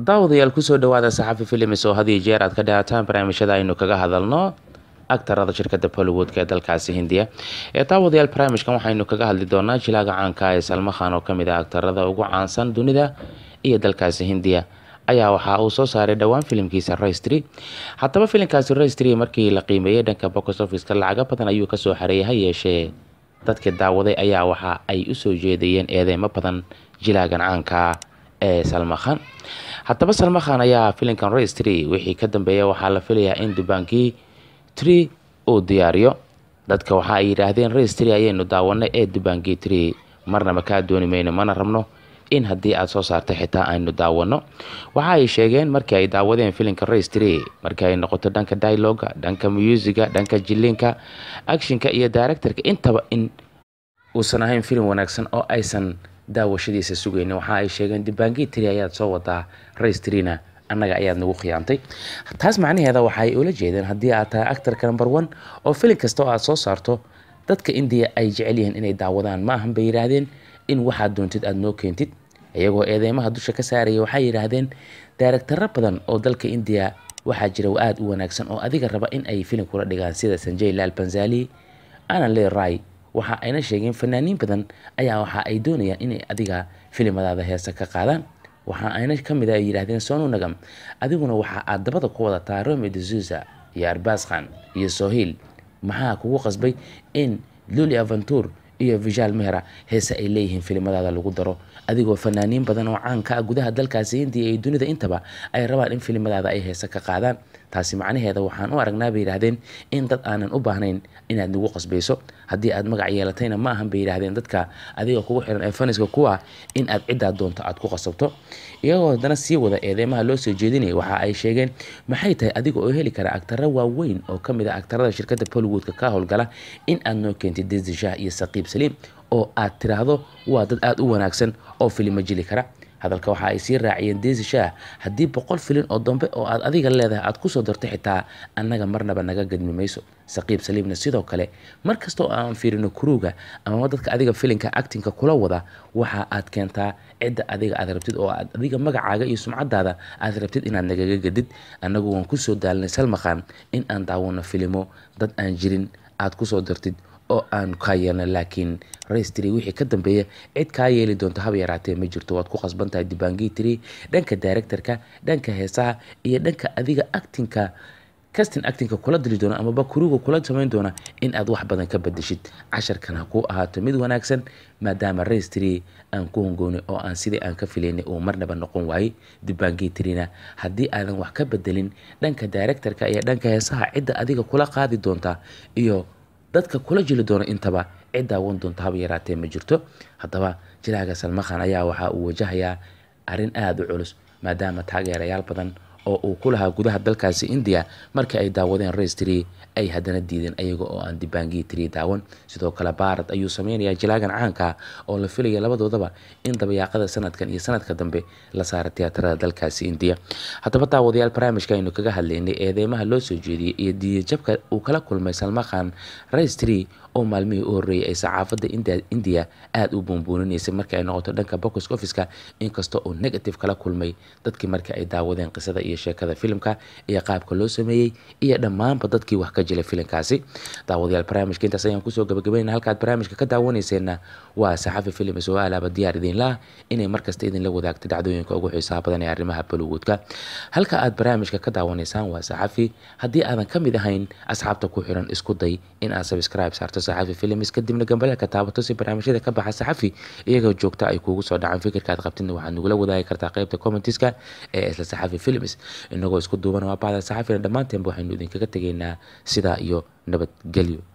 daawadayaal kusoo dhawaada saxafi filims oo hadii jeer aad ka dhahataan barnaamijyada aynu kaga hadalno agtarada shirkada hollywoodka ee dalkaasi hindiya ee daawadayaal barnaamijkan waxaynu kaga hadli doonaa jilaaga caanka ee salmakhan oo kamid ah agtarada ugu caansan dunida iyo dalkaasi hindiya ayaa waxaa uu soo saaray dhowaan filimkiisa rystry haddaba filimkaasi rystry markii la qiimeeyey dhanka box officeka lacaga badan ayuu kasoo xareeyay ha yeeshee dadka daawaday ayaa waxa ay usoo jeedayeen eedeymo badan jilaagan caankaa ee salmakhan haddaba salmakhan ayaa filinkan race tree wixii ka dambeeya waxaa la filayaa in dubankii tree uu diyaariyo dadka waxa ay yidhaahdeen race ayaynu daawanay ee dubankii tree marnaba kaa dooni mayno mana rabno in haddii aad soo saartay xitaa aynu daawanno waxa ay sheegeen markii ay daawadeen filinka race tree markii ay noqoto dhanka dialoga dhanka musiga dhanka jilinka actionka iyo directorka intaba in uusan ahayn filin wanaagsan oo aysan daawashadiisa sugayna waxa ay sheegeen dimbaangii tiri ayaad soo wadaa rais trina annaga ayaad nagu khiyaantay taas macnaheeda waxa ay ula jeedeen haddii aad tahay actarka number one oo filin kasta oo aad soo saarto dadka indiya ay jecel yihiin inay daawadaan ma ahan bay yidhaahdeen in waxaad doontid aad noo keentid iyagoo eedeymaha dusha ka saaraya waxay yidhaahdeen daaragtaro badan oo dalka indiya waxaa jira aada u wanaagsan oo adiga raba in ay filin kula dhigaan sida sanjay laal banzali anan le rai waxa ayna sheegeen fanaaniin badan ayaa waxa ay doonayaan inay adiga filimadaada heesa ka qaadaan waxa ayna ka mid a ah ay yidhaahdeen sonu nagam adiguna waxa aad dabada ku wadataa rome dezusa iyo arbaaskhan iyo sohiil maxaa kugu qasbay in luli aventur iyo vishaal mehera heese ay leeyihiin filimadaada lagu daro adigoo fanaaniin badan oo caanka ah gudaha dalkaasi hindiya iyo dunida intaba ay rabaan in filimadaada ay heese ka qaadaan taasi macnaheeda waxaan u aragnaa bay yidhaahdeen in dad aanan u baahnayn inaad nagu qasbayso haddii aad magac yeelatayna ma ahan bay yidhaahdeen dadka adiga kugu xiran ee faniska kuwa ah in aad ciddaa doonto aad ku qasabto iyagoo haddana sii wada eedeymaha loo soo jeedinaya waxa ay sheegeen maxay tahay adiga oo heli kara agtaro waaweyn oo ka mid ah agtarada shirkadda bollywoodka ka howlgala in aad noo keentid desishaah iyo saqiib saliim oo aad tiraahdo waa dad aad u wanaagsan oo filima jili kara hadalka waxa ay sii raaciyeen deesi shaah haddii boqol filin oo dambe oo aad adiga leedahay aad kusoo darto xitaa annaga marnaba naga gadmi mayso saqiib saliimna sidoo kale mar oo aan fiirino kuruuga amaba dadka adiga filinka actinka kula wada waxa aad keentaa cidda adiga aad rabtid oo aad adiga magacaaga iyo sumcadaada aad rabtid inaad nagaga gadid anagu waan kusoo daalnay salmaqaan in aan daawano filimo dad aan jirin aad kusoo dartid oo aan ku hayana laakiin rstr wixii ka dambeeya cid kaa yeeli doonta haba yaraatee ma jirto waad ku khasbantahay dibaangiitri dhanka directorka dhanka heesaha iyo dhanka adiga actinka castin actinka kula dili doona amaba kuriga kula samayn doona in aad wax badan ka badeshid casharkan ha ahaato mid wanaagsan maadaama restri aan ku hongooni oo aan sidii aan ka filaynay uu marnaba noqon waayey dibaangiitrina haddii aadan wax ka bedelin dhanka directorka iyo dhanka heesaha cidda adiga kula qaadi doonta iyo dadka kula jili doona intaba ciddaa wan doonta haba yaraatee ma jirto haddaba jilaaga salmakhan ayaa waxaa uu wajahayaa arrin aada u culus maadaama taageerayaal badan oo uu ku lahaa gudaha dalkaasi indiya markii ay daawadeen rais ay haddana diideen ayaga oo aan dibaangii tiri daawan sidoo kale baarad ayuu sameynayaa jilaagan caanka ah oo la filaya labadoodaba in dabayaaqada sanadkan iyo sanadka dambe la saara tiyaatarada dalkaasi indiya haddaba daawadayaal barnaamijka aynu kaga hadlaynay eedeymaha loo soo jeediyey iyo diiyajabka uu kala kulmay salmakhan rais oo maalmihii u horreeyay ay saxaafadda indiya aada u buunbuuninaysay markii ay noqoto dhanka box officeka inkasta oo negative kala kulmay dadkii markii ay daawadeen qisada iyo sheekada filimka iyo qaabka loo sameeyey iyo dhammaanba dadkii wax ka jilay filimkaasi daawadayaal barnaamijka intaas ayaan kusoo gabagabayna halkaad barnaamijka ka daawanayseena waa saxafi film isoo aalaaba diyaar idiinlaah inay markasta idinla wadaagto dhacdooyinka ugu xiisaha badan ee arrimaha balowoodka halka aad barnaamijka ka daawanaysaan waa saxafi haddii aadan ka mid ahayn asxaabta ku xiran isku day in aad sabscribe saarto saxafi films kadibna gambaleelka taabato si barnaamijyada ka baxa saxafi iyagoo joogta ay kuugu soo dhacaan fikirka aad qabtidna waxaad nagula wadaagi kartaa qeybta commentiska ee isla saxafi films inagoo isku duuban waa bacda saxafina dhammaanteenba waxaynu idinkaga tegaynaa sidaa iyo nabadgelyo